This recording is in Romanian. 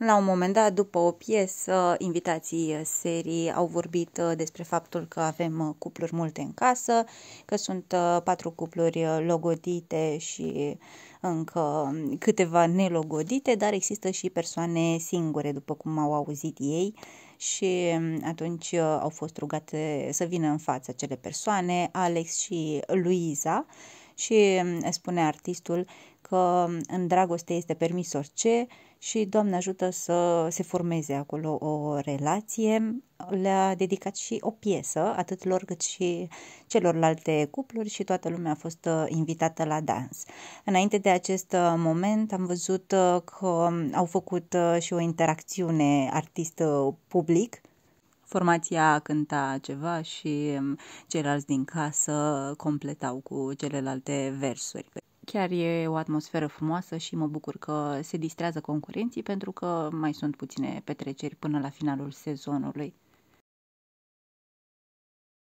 La un moment dat, după o piesă, invitații serii au vorbit uh, despre faptul că avem uh, cupluri multe în casă, că sunt uh, patru cupluri logodite și încă câteva nelogodite, dar există și persoane singure, după cum au auzit ei, și um, atunci au fost rugate să vină în față cele persoane, Alex și Luiza, și um, spune artistul că în dragoste este permis orice și Doamne ajută să se formeze acolo o relație. Le-a dedicat și o piesă, atât lor cât și celorlalte cupluri și toată lumea a fost uh, invitată la dans. Înainte de acest uh, moment am văzut uh, că au făcut și o interacțiune artist-public, Formația cânta ceva și um, ceilalți din casă completau cu celelalte versuri. Chiar e o atmosferă frumoasă și mă bucur că se distrează concurenții pentru că mai sunt puține petreceri până la finalul sezonului.